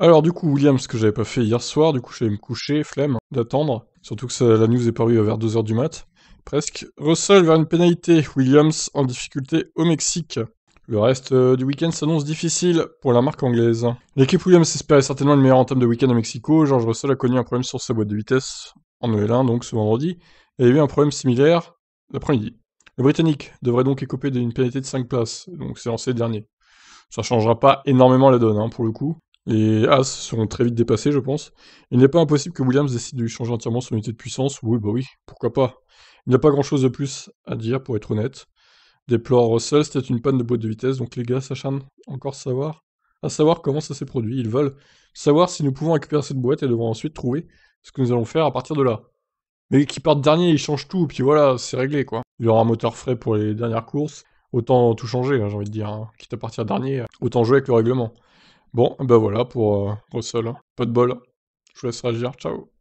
Alors du coup, Williams ce que j'avais pas fait hier soir, du coup je vais me coucher, flemme, d'attendre. Surtout que la news est parue vers 2h du mat, presque. Russell vers une pénalité, Williams en difficulté au Mexique. Le reste euh, du week-end s'annonce difficile pour la marque anglaise. L'équipe Williams espérait certainement le meilleur entame de week-end à Mexico. George Russell a connu un problème sur sa boîte de vitesse en EL1, donc ce vendredi, et il y a eu un problème similaire l'après-midi. Le Britannique devrait donc écoper d'une pénalité de 5 places, donc c'est lancé dernier. Ça changera pas énormément la donne, hein, pour le coup. Les As seront très vite dépassés, je pense. Il n'est pas impossible que Williams décide de lui changer entièrement son unité de puissance. Oui, bah oui, pourquoi pas. Il n'y a pas grand-chose de plus à dire, pour être honnête. Déplore Russell, c'était une panne de boîte de vitesse, donc les gars s'acharnent encore savoir, à savoir comment ça s'est produit. Ils veulent savoir si nous pouvons récupérer cette boîte et devront ensuite trouver ce que nous allons faire à partir de là. Mais qui partent dernier, ils changent tout, puis voilà, c'est réglé quoi. Il y aura un moteur frais pour les dernières courses, autant tout changer, hein, j'ai envie de dire. Hein. Quitte à partir dernier, autant jouer avec le règlement. Bon, ben voilà pour euh, sol hein. Pas de bol. Je vous laisse réagir. Ciao.